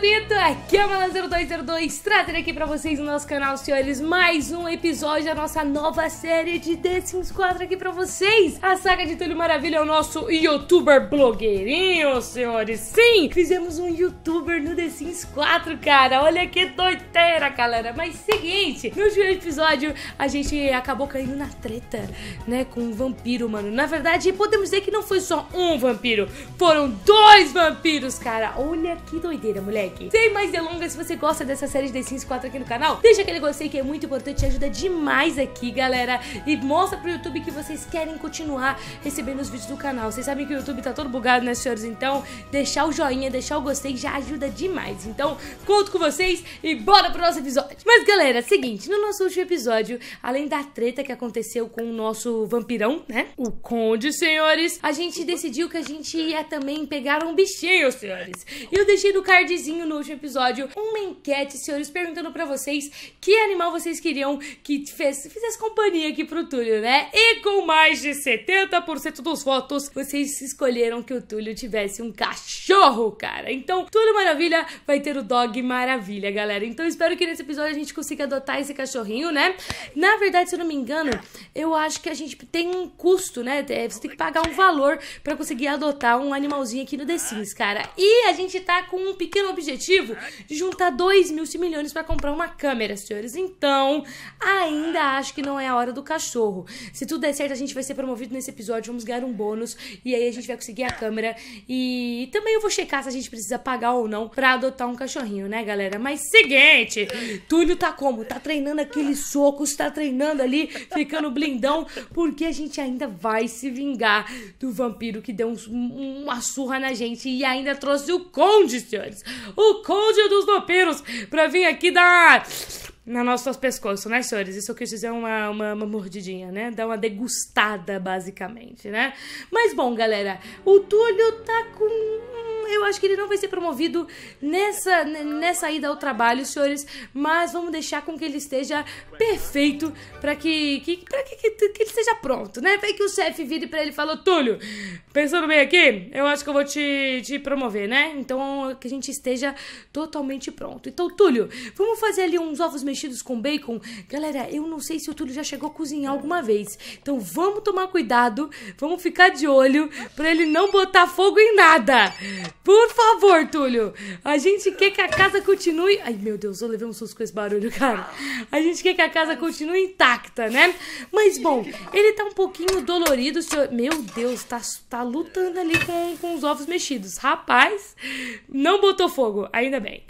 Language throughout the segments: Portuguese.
bonito! Aqui é a Mana0202, trazendo aqui pra vocês no nosso canal, senhores, mais um episódio da nossa nova série de The Sims 4 aqui pra vocês. A saga de Túlio Maravilha é o nosso youtuber blogueirinho, senhores. Sim, fizemos um youtuber no The Sims 4, cara. Olha que doideira, galera. Mas seguinte, no último episódio a gente acabou caindo na treta, né, com um vampiro, mano. Na verdade, podemos dizer que não foi só um vampiro, foram dois vampiros, cara. Olha que doideira, moleque. Sem mais delongas, se você gosta dessa série de The Sims 4 aqui no canal, deixa aquele gostei que é muito importante, e ajuda demais aqui, galera. E mostra pro YouTube que vocês querem continuar recebendo os vídeos do canal. Vocês sabem que o YouTube tá todo bugado, né, senhores? Então, deixar o joinha, deixar o gostei já ajuda demais. Então, conto com vocês e bora pro nosso episódio. Mas, galera, seguinte, no nosso último episódio, além da treta que aconteceu com o nosso vampirão, né? O conde, senhores, a gente decidiu que a gente ia também pegar um bichinho, senhores. E eu deixei no cardzinho pouquinho no último episódio uma enquete, senhores, perguntando para vocês que animal vocês queriam que fez, fizesse companhia aqui pro Túlio, né? E com mais de 70% dos votos, vocês escolheram que o Túlio tivesse um cachorro, cara. Então, Túlio Maravilha vai ter o Dog Maravilha, galera. Então, espero que nesse episódio a gente consiga adotar esse cachorrinho, né? Na verdade, se eu não me engano, eu acho que a gente tem um custo, né? É, você tem que pagar um valor para conseguir adotar um animalzinho aqui no The Sims, cara. E a gente tá com um pequeno objetivo objetivo de juntar 2 mil milhões para comprar uma câmera, senhores. Então, ainda acho que não é a hora do cachorro. Se tudo der certo, a gente vai ser promovido nesse episódio, vamos ganhar um bônus e aí a gente vai conseguir a câmera. E também eu vou checar se a gente precisa pagar ou não pra adotar um cachorrinho, né, galera? Mas seguinte, Túlio tá como? Tá treinando aqueles socos, tá treinando ali, ficando blindão, porque a gente ainda vai se vingar do vampiro que deu um, uma surra na gente e ainda trouxe o conde, senhores o Conde dos Vampiros pra vir aqui dar na nossos pescoços, né, senhores? Isso eu quis dizer uma, uma, uma, mordidinha, né? Dar uma degustada, basicamente, né? Mas bom, galera, o Túlio tá com eu acho que ele não vai ser promovido nessa, nessa ida ao trabalho, senhores, mas vamos deixar com que ele esteja perfeito para que, que, pra que, que, que, ele esteja pronto, né? Vem que o chefe vire para ele e fala: Túlio, pensando bem aqui, eu acho que eu vou te, te promover, né? Então, que a gente esteja totalmente pronto. Então, Túlio, vamos fazer ali uns ovos mexidos com bacon? Galera, eu não sei se o Túlio já chegou a cozinhar alguma vez, então vamos tomar cuidado, vamos ficar de olho para ele não botar fogo em nada. Por favor, Túlio. A gente quer que a casa continue. Ai, meu Deus, eu levei um susto com esse barulho, cara. A gente quer que a casa continue intacta, né? Mas, bom, ele tá um pouquinho dolorido. Senhor... Meu Deus, tá, tá lutando ali com, com os ovos mexidos. Rapaz, não botou fogo, ainda bem.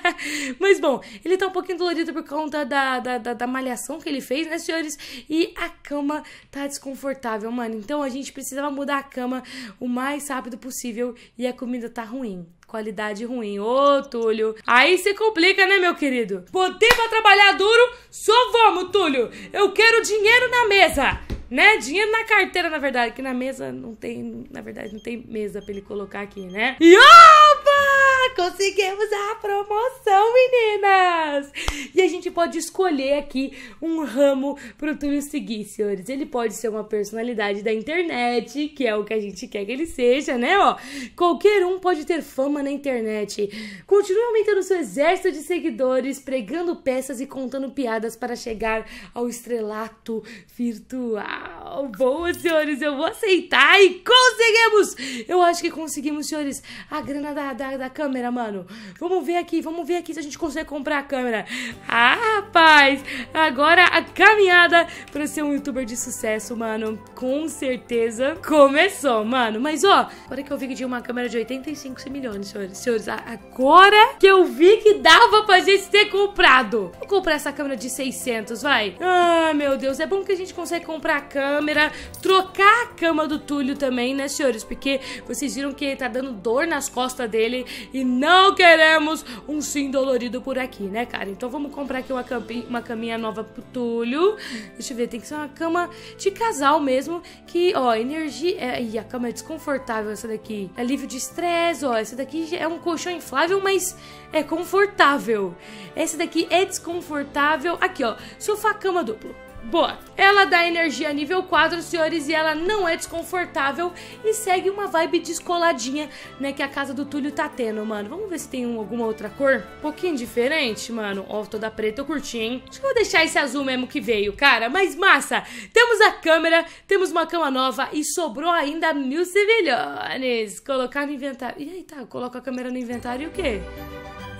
Mas, bom, ele tá um pouquinho dolorido por conta da, da, da, da malhação que ele fez, né, senhores? E a cama tá desconfortável, mano. Então a gente precisava mudar a cama o mais rápido possível e a comida tá ruim. Qualidade ruim. Ô, Túlio. Aí se complica, né, meu querido? Poder pra trabalhar duro, só vamos, Túlio. Eu quero dinheiro na mesa né? Dinheiro na carteira, na verdade, que na mesa não tem, na verdade, não tem mesa pra ele colocar aqui, né? E opa! conseguimos a promoção, meninas! E a gente pode escolher aqui um ramo pro Túlio seguir, senhores. Ele pode ser uma personalidade da internet, que é o que a gente quer que ele seja, né, ó? Qualquer um pode ter fama na internet. Continue aumentando seu exército de seguidores, pregando peças e contando piadas para chegar ao estrelato virtual boa, senhores, eu vou aceitar e conseguimos! Eu acho que conseguimos, senhores, a grana da, da, da, câmera, mano. Vamos ver aqui, vamos ver aqui se a gente consegue comprar a câmera. Ah, rapaz! Agora a caminhada pra ser um youtuber de sucesso, mano, com certeza começou, mano. Mas, ó, agora que eu vi que tinha uma câmera de 85 milhões, senhores, senhores, agora que eu vi que dava pra gente ter comprado. Vou comprar essa câmera de 600, vai. Ah, meu Deus, é bom que a gente consegue comprar a câmera câmera, trocar a cama do Túlio também, né, senhores? Porque vocês viram que tá dando dor nas costas dele e não queremos um sim dolorido por aqui, né, cara? Então vamos comprar aqui uma, uma caminha nova pro Túlio. Deixa eu ver, tem que ser uma cama de casal mesmo, que, ó, energia... É, e a cama é desconfortável essa daqui. É alívio de estresse, ó, essa daqui é um colchão inflável, mas é confortável. Essa daqui é desconfortável. Aqui, ó, sofá-cama duplo. Boa. Ela dá energia nível 4, senhores, e ela não é desconfortável e segue uma vibe descoladinha, né, que a casa do Túlio tá tendo, mano. Vamos ver se tem um, alguma outra cor? Um pouquinho diferente, mano. Ó, toda preta, eu curti, hein? Acho que vou deixar esse azul mesmo que veio, cara. Mas massa, temos a câmera, temos uma cama nova e sobrou ainda mil civilhones. Colocar no inventário... E aí, tá, coloca a câmera no inventário e o quê?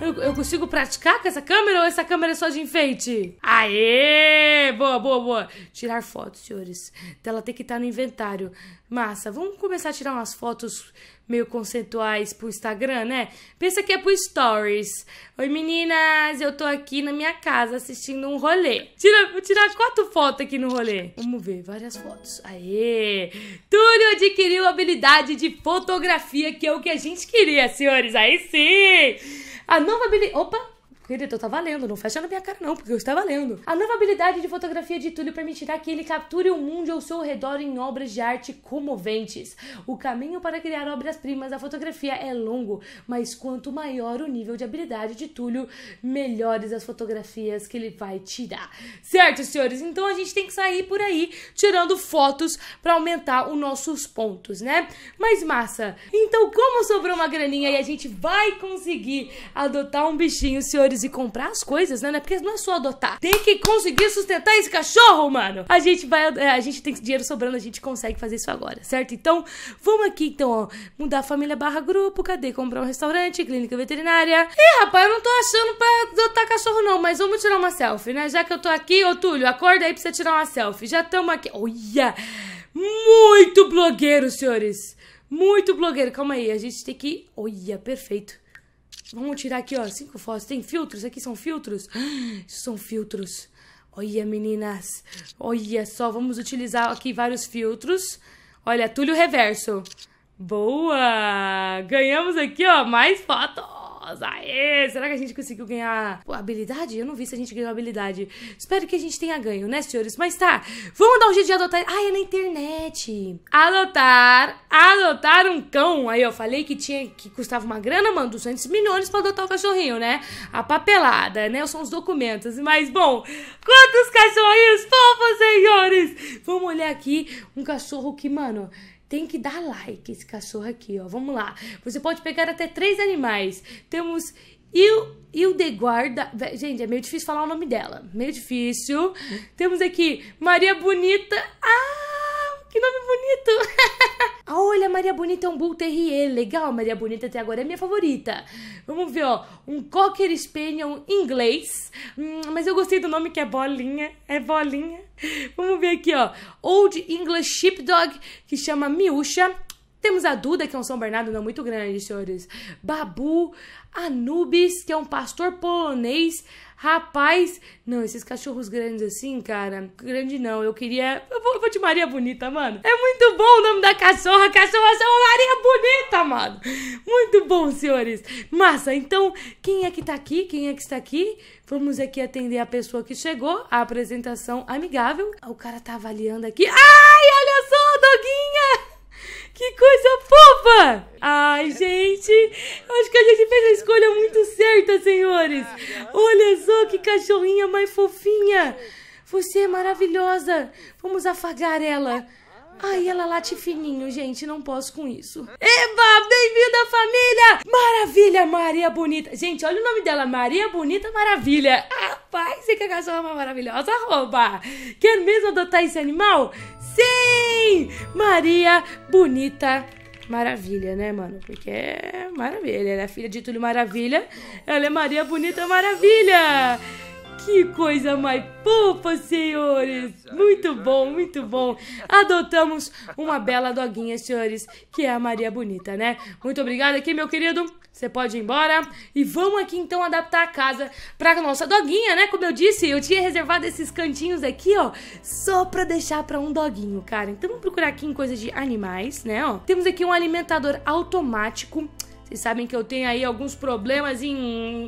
Eu, eu consigo praticar com essa câmera ou essa câmera é só de enfeite? Aê! Boa, boa, boa. Tirar fotos, senhores. Dela tem que estar tá no inventário. Massa, vamos começar a tirar umas fotos meio conceituais pro Instagram, né? Pensa que é pro Stories. Oi, meninas, eu tô aqui na minha casa assistindo um rolê. Tira, vou tirar quatro fotos aqui no rolê. Vamos ver, várias fotos. Aê! Túlio adquiriu a habilidade de fotografia, que é o que a gente queria, senhores. Aí sim! A nova viabilidade. Opa! Querido, eu tava lendo, não fecha na minha cara não, porque eu estava lendo. A nova habilidade de fotografia de Túlio permitirá que ele capture o mundo ao seu redor em obras de arte comoventes. O caminho para criar obras-primas da fotografia é longo, mas quanto maior o nível de habilidade de Túlio, melhores as fotografias que ele vai tirar. Certo, senhores? Então a gente tem que sair por aí tirando fotos para aumentar os nossos pontos, né? Mas massa. Então, como sobrou uma graninha e a gente vai conseguir adotar um bichinho, senhores, e comprar as coisas, né? É porque não é só adotar. Tem que conseguir sustentar esse cachorro, mano. A gente vai. É, a gente tem dinheiro sobrando, a gente consegue fazer isso agora, certo? Então, vamos aqui, então, ó. Mudar a família barra grupo, cadê? Comprar um restaurante, clínica veterinária. Ih, rapaz, eu não tô achando pra adotar cachorro, não, mas vamos tirar uma selfie, né? Já que eu tô aqui, ô Túlio, acorda aí pra você tirar uma selfie. Já tamo aqui. Olha! Muito blogueiro, senhores! Muito blogueiro. Calma aí, a gente tem que. Olha, perfeito. Vamos tirar aqui, ó, cinco fotos. Tem filtros? Aqui são filtros? são filtros. Olha, meninas. Olha só, vamos utilizar aqui vários filtros. Olha, Túlio Reverso. Boa! Ganhamos aqui, ó, mais fotos nossa, aê, será que a gente conseguiu ganhar Pô, habilidade? Eu não vi se a gente ganhou habilidade. Espero que a gente tenha ganho, né, senhores? Mas tá, vamos dar um jeito de adotar. Ah, é na internet. Adotar, adotar um cão. Aí eu falei que tinha que custava uma grana, mano, 200 milhões pra adotar o cachorrinho, né? A papelada, né? São os documentos. Mas, bom, quantos cachorrinhos fofos, senhores? Vamos olhar aqui um cachorro que, mano, tem que dar like esse cachorro aqui, ó. Vamos lá. Você pode pegar até três animais. Temos Hildeguarda. Gente, é meio difícil falar o nome dela. Meio difícil. Temos aqui Maria Bonita. Ah! Maria Bonita é um Bull Terrier. Legal, Maria Bonita até agora é minha favorita. Vamos ver, ó. Um Cocker Spaniel inglês. Hum, mas eu gostei do nome que é bolinha. É bolinha. Vamos ver aqui, ó. Old English Sheepdog, que chama Miúcha. Temos a Duda, que é um São Bernardo não muito grande, senhores. Babu, Anubis, que é um pastor polonês. Rapaz, não, esses cachorros grandes assim, cara. Grande não, eu queria. Eu vou, eu vou de Maria Bonita, mano. É muito bom o nome da cachorra. Cachorra chama Maria Bonita, mano. Muito bom, senhores. Massa, então, quem é que tá aqui? Quem é que está aqui? Vamos aqui atender a pessoa que chegou. A apresentação amigável. Ah, o cara tá avaliando aqui. Ai, olha só, doguinho! Que coisa fofa! Ai, gente, acho que a gente fez a escolha muito certa, senhores. Olha só que cachorrinha mais fofinha. Você é maravilhosa. Vamos afagar ela. Ai, ela late fininho, gente. Não posso com isso. Eba, bem-vinda, família! Maravilha, Maria Bonita. Gente, olha o nome dela. Maria Bonita Maravilha. Rapaz, que cachorra é uma maravilhosa, rouba. Quer mesmo adotar esse animal? Sim! Maria Bonita Maravilha, né, mano? Porque é maravilha. Ela é filha de Túlio Maravilha. Ela é Maria Bonita Maravilha. Que coisa mais fofa, senhores! Muito bom, muito bom. Adotamos uma bela doguinha, senhores, que é a Maria Bonita, né? Muito obrigada aqui, meu querido. Você pode ir embora. E vamos aqui, então, adaptar a casa pra nossa doguinha, né? Como eu disse, eu tinha reservado esses cantinhos aqui, ó, só pra deixar pra um doguinho, cara. Então vamos procurar aqui em coisas de animais, né, ó. Temos aqui um alimentador automático vocês sabem que eu tenho aí alguns problemas em,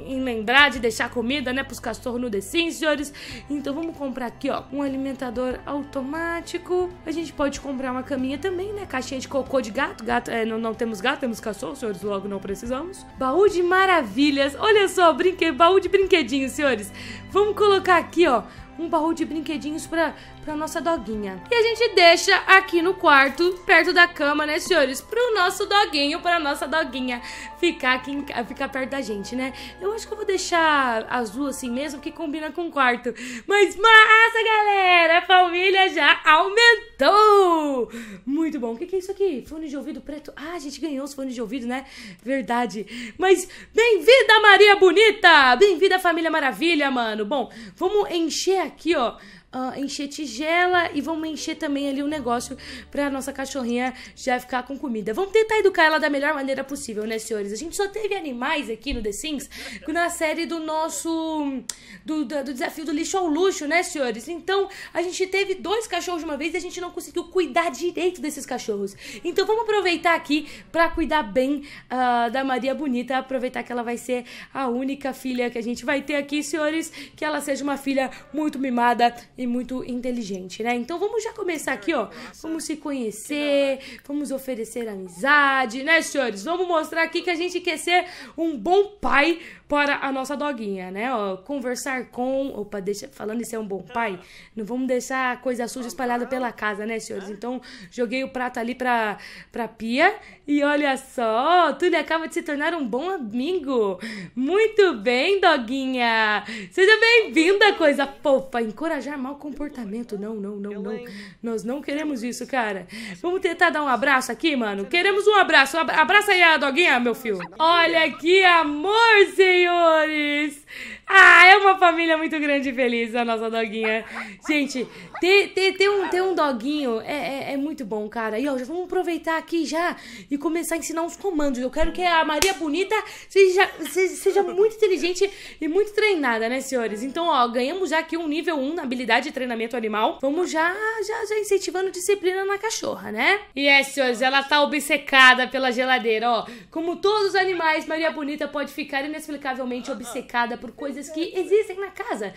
em lembrar de deixar comida, né, pros cachorros no The Sims, senhores. Então vamos comprar aqui, ó, um alimentador automático. A gente pode comprar uma caminha também, né, caixinha de cocô de gato. Gato, é, não, não temos gato, temos cachorro, senhores, logo não precisamos. Baú de maravilhas. Olha só, brinque... baú de brinquedinhos, senhores. Vamos colocar aqui, ó, um baú de brinquedinhos para pra nossa doguinha. E a gente deixa aqui no quarto, perto da cama, né, senhores? Pro nosso doguinho, pra nossa doguinha ficar aqui, ficar perto da gente, né? Eu acho que eu vou deixar azul assim mesmo, que combina com o quarto. Mas massa, galera! A família já aumentou! Muito bom. O que, que é isso aqui? Fone de ouvido preto? Ah, a gente ganhou os fones de ouvido, né? Verdade. Mas bem-vinda, Maria Bonita! Bem-vinda, família Maravilha, mano. Bom, vamos encher aqui, ó, uh, encher tigela e vamos encher também ali o um negócio pra nossa cachorrinha já ficar com comida. Vamos tentar educar ela da melhor maneira possível, né, senhores? A gente só teve animais aqui no The Sims na série do nosso. Do, do, do desafio do lixo ao luxo, né, senhores? Então, a gente teve dois cachorros de uma vez e a gente não conseguiu cuidar direito desses cachorros. Então, vamos aproveitar aqui pra cuidar bem uh, da Maria Bonita, aproveitar que ela vai ser a única filha que a gente vai ter aqui, senhores, que ela seja uma filha muito mimada e muito inteligente, né? Então vamos já começar aqui, ó. Vamos se conhecer, vamos oferecer amizade, né, senhores? Vamos mostrar aqui que a gente quer ser um bom pai para a nossa doguinha, né? Ó, conversar com. Opa, deixa. Falando em ser um bom pai, não vamos deixar coisa suja espalhada pela casa, né, senhores? Então, joguei o prato ali pra, pra pia. E olha só, Túlio acaba de se tornar um bom amigo. Muito bem, doguinha! Seja bem-vinda, coisa fofa! Encorajar mal mau comportamento. Não, não, não, não. Nós não queremos isso, cara. Vamos tentar dar um abraço aqui, mano? Queremos um abraço. Abraça aí a doguinha, meu filho. Olha que amor, senhores! Ah, é uma família muito grande e feliz, a nossa doguinha. Gente, ter, ter, ter, um, ter um doguinho é, é, é muito bom, cara. E ó, já vamos aproveitar aqui já e começar a ensinar uns comandos. Eu quero que a Maria Bonita seja, seja, seja muito inteligente e muito treinada, né, senhores? Então, ó, ganhamos já aqui um nível 1 na habilidade de treinamento animal, vamos já, já, já incentivando disciplina na cachorra, né? E é, senhores, ela tá obcecada pela geladeira, ó. Como todos os animais, Maria Bonita pode ficar inexplicavelmente obcecada por coisas que existem na casa.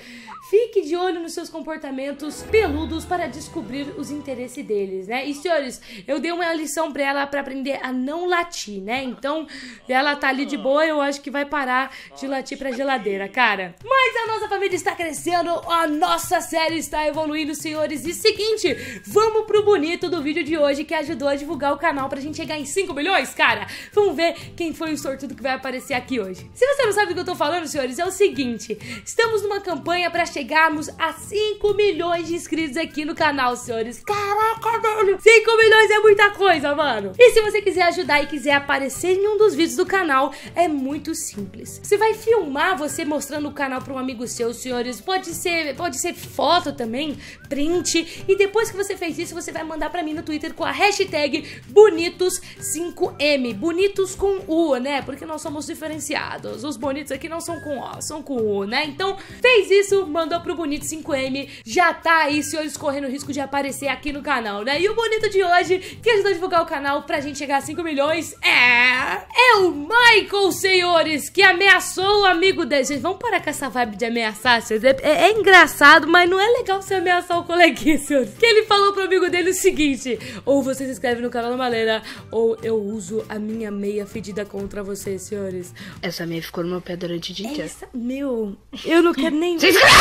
Fique de olho nos seus comportamentos peludos para descobrir os interesses deles, né? E, senhores, eu dei uma lição pra ela para aprender a não latir, né? Então, ela tá ali de boa, eu acho que vai parar de latir pra geladeira, cara. Mas a nossa família está crescendo, a nossa série está evoluindo, senhores. E seguinte, vamos pro bonito do vídeo de hoje que ajudou a divulgar o canal pra gente chegar em 5 milhões, cara. Vamos ver quem foi o sortudo que vai aparecer aqui hoje. Se você não sabe do que eu tô falando, senhores, é o seguinte. Estamos numa campanha pra chegarmos a 5 milhões de inscritos aqui no canal, senhores. Caraca, velho! 5 milhões é muita coisa, mano. E se você quiser ajudar e quiser aparecer em um dos vídeos do canal, é muito simples. Você vai filmar você mostrando o canal pra um amigo seu, senhores. Pode ser, pode ser foto foto também, print. E depois que você fez isso, você vai mandar pra mim no Twitter com a hashtag Bonitos5M. Bonitos com U, né? Porque nós somos diferenciados. Os bonitos aqui não são com O, são com U, né? Então, fez isso, mandou pro Bonito5M. Já tá aí, senhores, correndo risco de aparecer aqui no canal, né? E o bonito de hoje, que ajudou a divulgar o canal pra gente chegar a 5 milhões, é... É o Michael, senhores, que ameaçou o amigo dele. Gente, vamos parar com essa vibe de ameaçar, senhores. É, é, é engraçado, mas não é é legal você ameaçar o coleguinha, senhores. Que ele falou pro amigo dele o seguinte: ou você se inscreve no canal da Malena, ou eu uso a minha meia fedida contra vocês, senhores. Essa meia ficou no meu pé durante o dia inteiro. É essa... Meu, eu não quero nem. Se inscreve!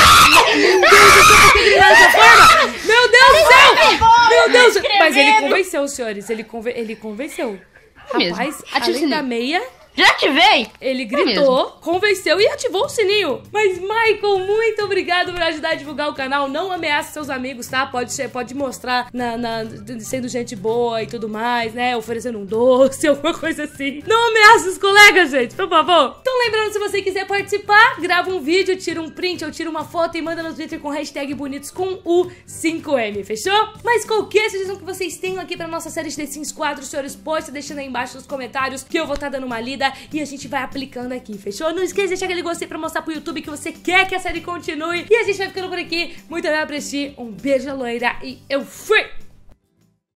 Meu Deus, Meu Deus do céu! Meu Deus! Mas ele convenceu, senhores. Ele, conven... ele convenceu. Rapaz, mesmo. Ah, tipo além assim, da meia, já ativei! Ele é gritou, é convenceu e ativou o sininho. Mas, Michael, muito obrigado por ajudar a divulgar o canal. Não ameace seus amigos, tá? Pode, pode mostrar na, na, sendo gente boa e tudo mais, né? Oferecendo um doce, alguma coisa assim. Não ameace os colegas, gente, por favor. Então, lembrando, se você quiser participar, grava um vídeo, tira um print ou tira uma foto e manda no Twitter com hashtag bonitos com o 5M, fechou? Mas qualquer sugestão que vocês tenham aqui pra nossa série de The Sims 4, senhores, pode deixando aí embaixo nos comentários que eu vou estar tá dando uma lida vida e a gente vai aplicando aqui, fechou? Não esqueça de deixar aquele gostei pra mostrar pro YouTube que você quer que a série continue. E a gente vai ficando por aqui. Muito obrigada por assistir. Um beijo, loira, e eu fui!